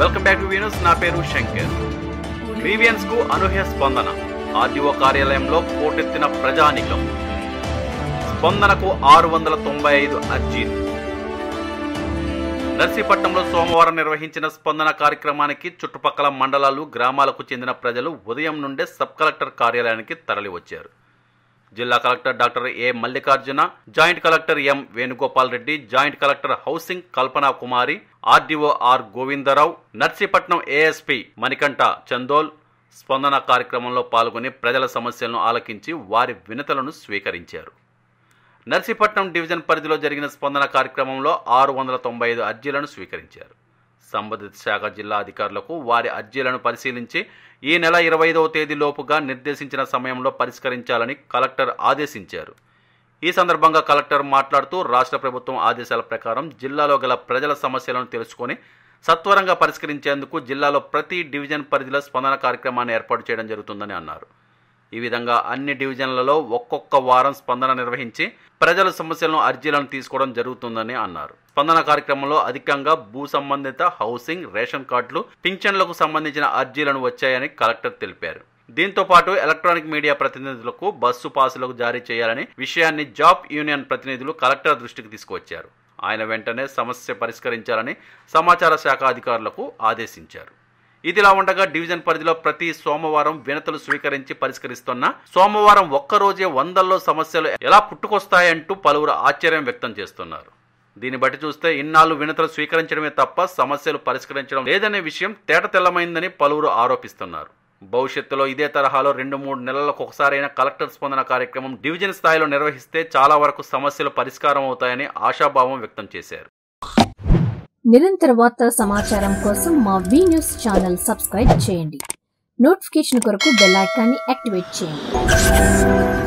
welcome back to Venus నా పేరు Shankar grievance కు అనూహ్య స్పందన ఆర్టీఓ కార్యాలయంలో పోటెత్తిన ప్రజానికం స్పందనకు ఆరు వందల తొంభై ఐదు అర్జీలు నర్సీపట్నంలో సోమవారం నిర్వహించిన స్పందన కార్యక్రమానికి చుట్టుపక్కల మండలాలు గ్రామాలకు చెందిన ప్రజలు ఉదయం నుండే సబ్ కలెక్టర్ కార్యాలయానికి తరలివచ్చారు జిల్లా collector doctor A Mallikarjuna joint collector M Venugopal Reddy joint collector housing Kalpana Kumari RDO R Govindarao Narsipatnam ASP Manikanta Chandol Spandana కార్యక్రమంలో పాల్గొని ప్రజల సమస్యలను ఆలకించి వారి వినతలను స్వీకరించారు నర్సీపట్నం డివిజన్ పరిధిలో జరిగిన స్పందన కార్యక్రమంలో ఆరు వందల తొంభై ఐదు అర్జీలను స్వీకరించారు సంబంధిత శాఖ జిల్లా అధికారులకు వారి అర్జీలను పరిశీలించి ఈ నెల ఇరవై ఐదవ తేదీలోపుగా నిర్దేశించిన సమయంలో పరిష్కరించాలని కలెక్టర్ ఆదేశించారు ఈ సందర్భంగా కలెక్టర్ మాట్లాడుతూ రాష్ట్ర ప్రభుత్వం ఆదేశాల ప్రకారం జిల్లాలో గల ప్రజల సమస్యలను తెలుసుకొని సత్వరంగా పరిష్కరించేందుకు జిల్లాలో ప్రతి డివిజన్ పరిధిలో స్పందన కార్యక్రమాన్ని ఏర్పాటు చేయడం జరుగుతుందని అన్నారు ఈ విధంగా అన్ని డివిజన్లలో ఒక్కొక్క వారం స్పందన నిర్వహించి ప్రజల సమస్యలను అర్జీలను తీసుకోవడం జరుగుతుందని అన్నారు స్పందన కార్యక్రమంలో అధికంగా భూ సంబంధిత హౌసింగ్ రేషన్ కార్డులు పింఛన్లకు సంబంధించిన అర్జీలను వచ్చాయని కలెక్టర్ తెలిపారు దీంతో పాటు ఎలక్ట్రానిక్ మీడియా ప్రతినిధులకు బస్సు పాసులకు జారీ చేయాలని విషయాన్ని జాబ్ యూనియన్ ప్రతినిధులు కలెక్టర్ దృష్టికి తీసుకువచ్చారు ఆయన వెంటనే సమస్య పరిష్కరించాలని సమాచార శాఖ అధికారులకు ఆదేశించారు ఇదిలా ఉండగా డివిజన్ పరిధిలో ప్రతి సోమవారం వినతులు స్వీకరించి పరిష్కరిస్తున్న సోమవారం ఒక్కరోజే వందల్లో సమస్యలు ఎలా పుట్టుకొస్తాయంటూ పలువురు ఆశ్చర్యం వ్యక్తం చేస్తున్నారు దీన్ని బట్టి చూస్తే ఇన్నాళ్ళు వినతులు స్వీకరించడమే తప్ప సమస్యలు పరిష్కరించడం లేదనే విషయం తేట తెల్లమైందని పలువురు ఆరోపిస్తున్నారు భవిష్యత్తులో ఇదే తరహాలో రెండు మూడు నెలలకు ఒకసారైనా కలెక్టర్ స్పందన కార్యక్రమం డివిజన్ స్థాయిలో నిర్వహిస్తే చాలా వరకు సమస్యలు పరిష్కారం అవుతాయని ఆశాభావం వ్యక్తం చేశారు నిరంతర వార్తా సమాచారం కోసం మా వి న్యూస్ ఛానల్ సబ్స్క్రైబ్ చేయండి నోటిఫికేషన్ కొరకు బెల్ ఐకాన్ని యాక్టివేట్ చేయండి